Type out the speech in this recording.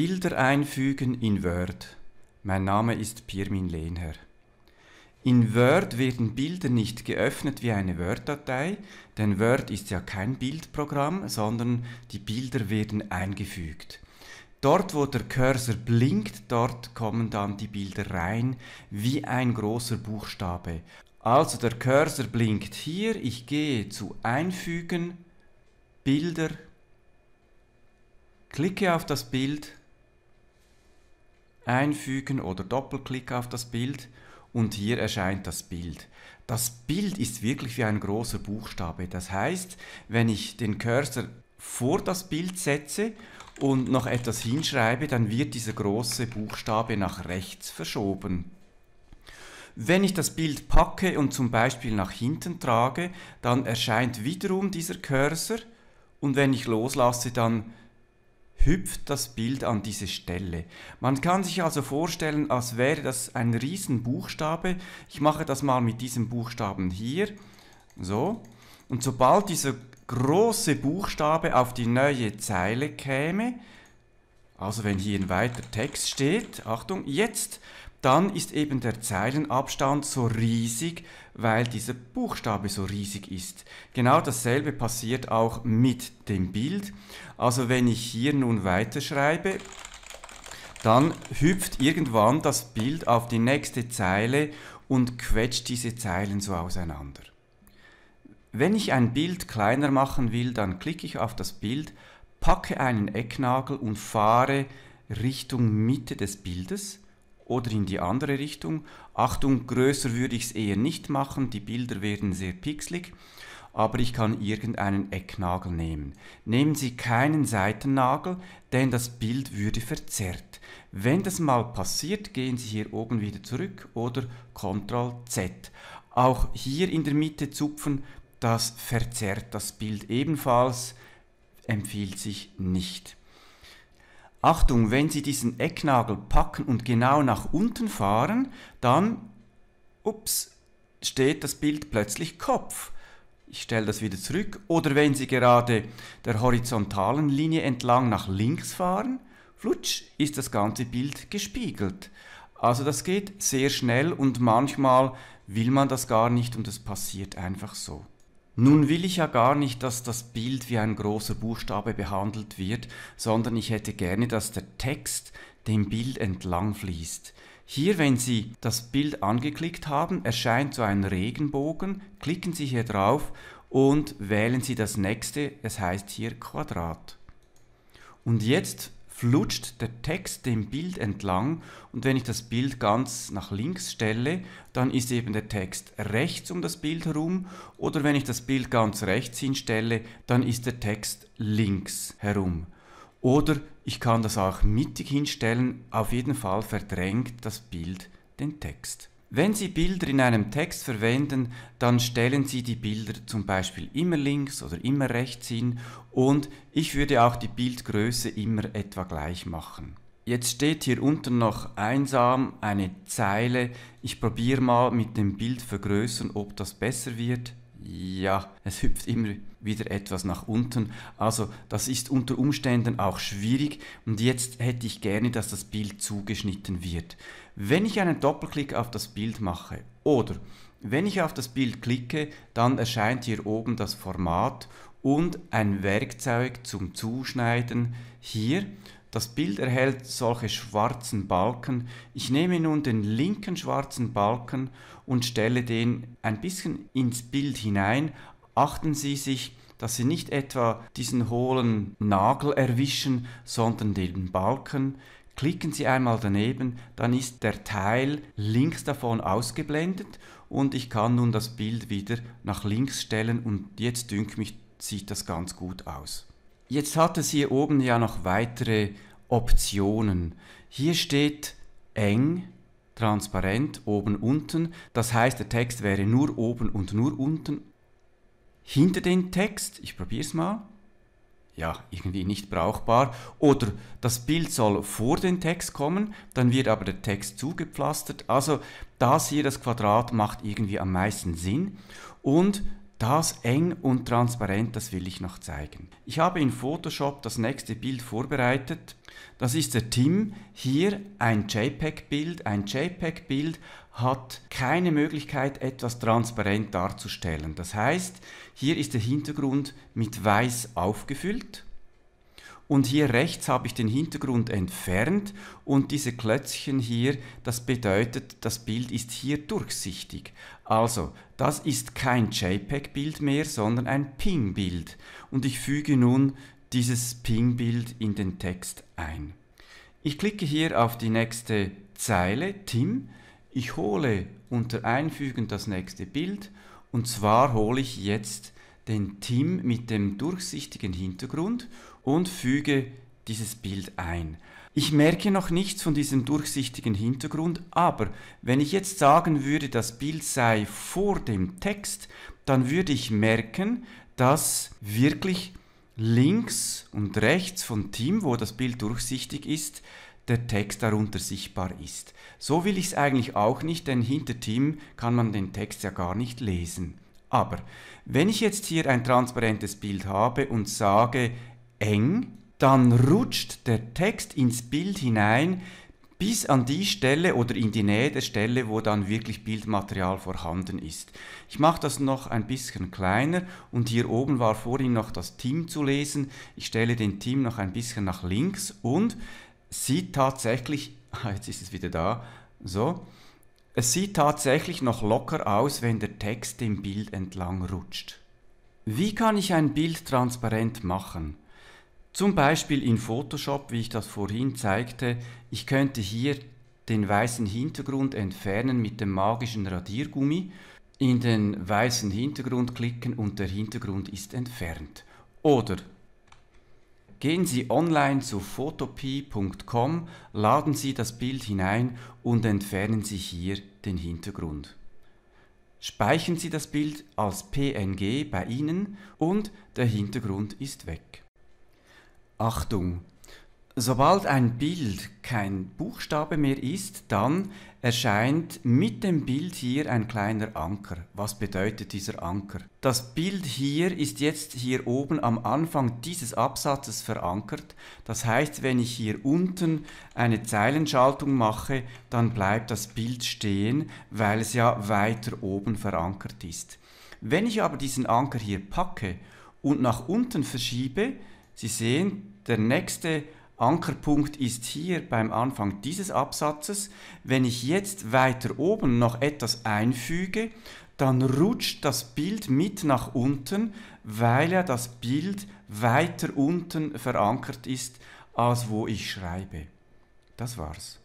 Bilder einfügen in Word. Mein Name ist Pirmin Lehner. In Word werden Bilder nicht geöffnet wie eine Word-Datei, denn Word ist ja kein Bildprogramm, sondern die Bilder werden eingefügt. Dort, wo der Cursor blinkt, dort kommen dann die Bilder rein, wie ein großer Buchstabe. Also der Cursor blinkt hier, ich gehe zu Einfügen, Bilder, klicke auf das Bild einfügen oder Doppelklick auf das Bild und hier erscheint das Bild. Das Bild ist wirklich wie ein großer Buchstabe. Das heißt, wenn ich den Cursor vor das Bild setze und noch etwas hinschreibe, dann wird dieser große Buchstabe nach rechts verschoben. Wenn ich das Bild packe und zum Beispiel nach hinten trage, dann erscheint wiederum dieser Cursor und wenn ich loslasse, dann hüpft das Bild an diese Stelle. Man kann sich also vorstellen, als wäre das ein Riesenbuchstabe. Ich mache das mal mit diesem Buchstaben hier. So. Und sobald dieser große Buchstabe auf die neue Zeile käme, also wenn hier ein weiter Text steht, Achtung, jetzt dann ist eben der Zeilenabstand so riesig, weil dieser Buchstabe so riesig ist. Genau dasselbe passiert auch mit dem Bild. Also wenn ich hier nun weiterschreibe, dann hüpft irgendwann das Bild auf die nächste Zeile und quetscht diese Zeilen so auseinander. Wenn ich ein Bild kleiner machen will, dann klicke ich auf das Bild, packe einen Ecknagel und fahre Richtung Mitte des Bildes oder in die andere Richtung. Achtung, größer würde ich es eher nicht machen, die Bilder werden sehr pixelig, aber ich kann irgendeinen Ecknagel nehmen. Nehmen Sie keinen Seitennagel, denn das Bild würde verzerrt. Wenn das mal passiert, gehen Sie hier oben wieder zurück oder Ctrl Z. Auch hier in der Mitte zupfen, das verzerrt das Bild ebenfalls, empfiehlt sich nicht. Achtung, wenn Sie diesen Ecknagel packen und genau nach unten fahren, dann, ups, steht das Bild plötzlich Kopf. Ich stelle das wieder zurück. Oder wenn Sie gerade der horizontalen Linie entlang nach links fahren, flutsch, ist das ganze Bild gespiegelt. Also das geht sehr schnell und manchmal will man das gar nicht und es passiert einfach so. Nun will ich ja gar nicht, dass das Bild wie ein großer Buchstabe behandelt wird, sondern ich hätte gerne, dass der Text dem Bild entlang fließt. Hier, wenn Sie das Bild angeklickt haben, erscheint so ein Regenbogen, klicken Sie hier drauf und wählen Sie das nächste, es heißt hier Quadrat. Und jetzt flutscht der Text dem Bild entlang und wenn ich das Bild ganz nach links stelle, dann ist eben der Text rechts um das Bild herum oder wenn ich das Bild ganz rechts hinstelle, dann ist der Text links herum. Oder ich kann das auch mittig hinstellen, auf jeden Fall verdrängt das Bild den Text. Wenn Sie Bilder in einem Text verwenden, dann stellen Sie die Bilder zum Beispiel immer links oder immer rechts hin und ich würde auch die Bildgröße immer etwa gleich machen. Jetzt steht hier unten noch einsam eine Zeile. Ich probiere mal mit dem Bild vergrößern, ob das besser wird. Ja, es hüpft immer wieder etwas nach unten. Also das ist unter Umständen auch schwierig und jetzt hätte ich gerne, dass das Bild zugeschnitten wird. Wenn ich einen Doppelklick auf das Bild mache oder wenn ich auf das Bild klicke, dann erscheint hier oben das Format und ein Werkzeug zum Zuschneiden hier das Bild erhält solche schwarzen Balken. Ich nehme nun den linken schwarzen Balken und stelle den ein bisschen ins Bild hinein. Achten Sie sich, dass Sie nicht etwa diesen hohlen Nagel erwischen, sondern den Balken. Klicken Sie einmal daneben, dann ist der Teil links davon ausgeblendet und ich kann nun das Bild wieder nach links stellen und jetzt dünkt mich, sieht das ganz gut aus. Jetzt hat es hier oben ja noch weitere Optionen. Hier steht eng, transparent, oben, unten. Das heißt, der Text wäre nur oben und nur unten. Hinter den Text, ich probiere es mal, ja, irgendwie nicht brauchbar. Oder das Bild soll vor den Text kommen, dann wird aber der Text zugepflastert. Also das hier, das Quadrat, macht irgendwie am meisten Sinn. Und das eng und transparent, das will ich noch zeigen. Ich habe in Photoshop das nächste Bild vorbereitet. Das ist der Tim. Hier ein JPEG-Bild. Ein JPEG-Bild hat keine Möglichkeit, etwas transparent darzustellen. Das heißt, hier ist der Hintergrund mit weiß aufgefüllt. Und hier rechts habe ich den Hintergrund entfernt und diese Klötzchen hier, das bedeutet, das Bild ist hier durchsichtig. Also, das ist kein JPEG-Bild mehr, sondern ein Ping-Bild. Und ich füge nun dieses Ping-Bild in den Text ein. Ich klicke hier auf die nächste Zeile, Tim. Ich hole unter Einfügen das nächste Bild und zwar hole ich jetzt den Tim mit dem durchsichtigen Hintergrund und füge dieses Bild ein. Ich merke noch nichts von diesem durchsichtigen Hintergrund, aber wenn ich jetzt sagen würde, das Bild sei vor dem Text, dann würde ich merken, dass wirklich links und rechts von Tim, wo das Bild durchsichtig ist, der Text darunter sichtbar ist. So will ich es eigentlich auch nicht, denn hinter Tim kann man den Text ja gar nicht lesen. Aber wenn ich jetzt hier ein transparentes Bild habe und sage, eng, dann rutscht der Text ins Bild hinein bis an die Stelle oder in die Nähe der Stelle, wo dann wirklich Bildmaterial vorhanden ist. Ich mache das noch ein bisschen kleiner und hier oben war vorhin noch das Team zu lesen. Ich stelle den Team noch ein bisschen nach links und sieht tatsächlich, jetzt ist es wieder da, so, es sieht tatsächlich noch locker aus, wenn der Text dem Bild entlang rutscht. Wie kann ich ein Bild transparent machen? Zum Beispiel in Photoshop, wie ich das vorhin zeigte, ich könnte hier den weißen Hintergrund entfernen mit dem magischen Radiergummi, in den weißen Hintergrund klicken und der Hintergrund ist entfernt. Oder gehen Sie online zu photopie.com, laden Sie das Bild hinein und entfernen Sie hier den Hintergrund. Speichern Sie das Bild als PNG bei Ihnen und der Hintergrund ist weg. Achtung! Sobald ein Bild kein Buchstabe mehr ist, dann erscheint mit dem Bild hier ein kleiner Anker. Was bedeutet dieser Anker? Das Bild hier ist jetzt hier oben am Anfang dieses Absatzes verankert. Das heißt, wenn ich hier unten eine Zeilenschaltung mache, dann bleibt das Bild stehen, weil es ja weiter oben verankert ist. Wenn ich aber diesen Anker hier packe und nach unten verschiebe, Sie sehen, der nächste Ankerpunkt ist hier beim Anfang dieses Absatzes. Wenn ich jetzt weiter oben noch etwas einfüge, dann rutscht das Bild mit nach unten, weil ja das Bild weiter unten verankert ist, als wo ich schreibe. Das war's.